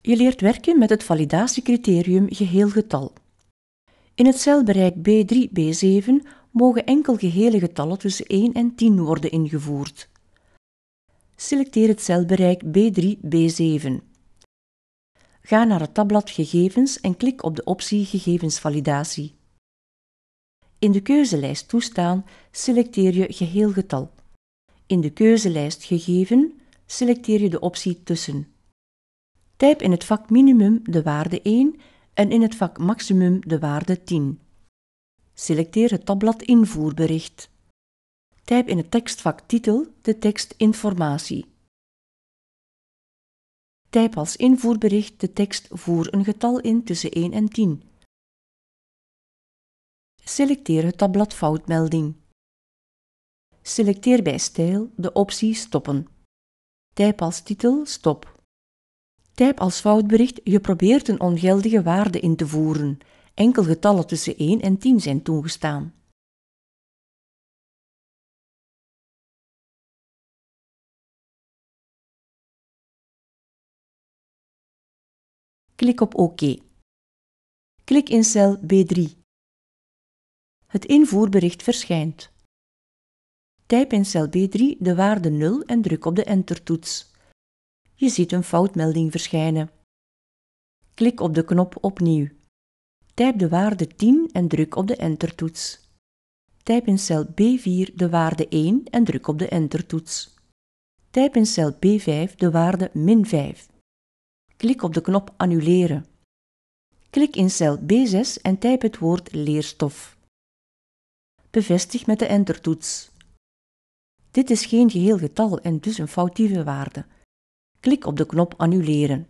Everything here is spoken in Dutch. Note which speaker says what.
Speaker 1: Je leert werken met het validatiecriterium geheel getal. In het celbereik B3-B7 mogen enkel gehele getallen tussen 1 en 10 worden ingevoerd. Selecteer het celbereik B3-B7. Ga naar het tabblad Gegevens en klik op de optie Gegevensvalidatie. In de keuzelijst Toestaan selecteer je Geheel getal. In de keuzelijst Gegeven selecteer je de optie Tussen. Typ in het vak minimum de waarde 1 en in het vak maximum de waarde 10. Selecteer het tabblad invoerbericht. Typ in het tekstvak titel de tekst informatie. Typ als invoerbericht de tekst voer een getal in tussen 1 en 10. Selecteer het tabblad foutmelding. Selecteer bij stijl de optie stoppen. Typ als titel stop. Typ als foutbericht, je probeert een ongeldige waarde in te voeren. Enkel getallen tussen 1 en 10 zijn toegestaan.
Speaker 2: Klik op OK. Klik in cel B3.
Speaker 1: Het invoerbericht verschijnt. Typ in cel B3 de waarde 0 en druk op de Enter-toets. Je ziet een foutmelding verschijnen. Klik op de knop Opnieuw. Typ de waarde 10 en druk op de Enter-toets. Typ in cel B4 de waarde 1 en druk op de Enter-toets. Typ in cel B5 de waarde min 5. Klik op de knop Annuleren. Klik in cel B6 en typ het woord leerstof. Bevestig met de Enter-toets. Dit is geen geheel getal en dus een foutieve waarde. Klik op de knop Annuleren.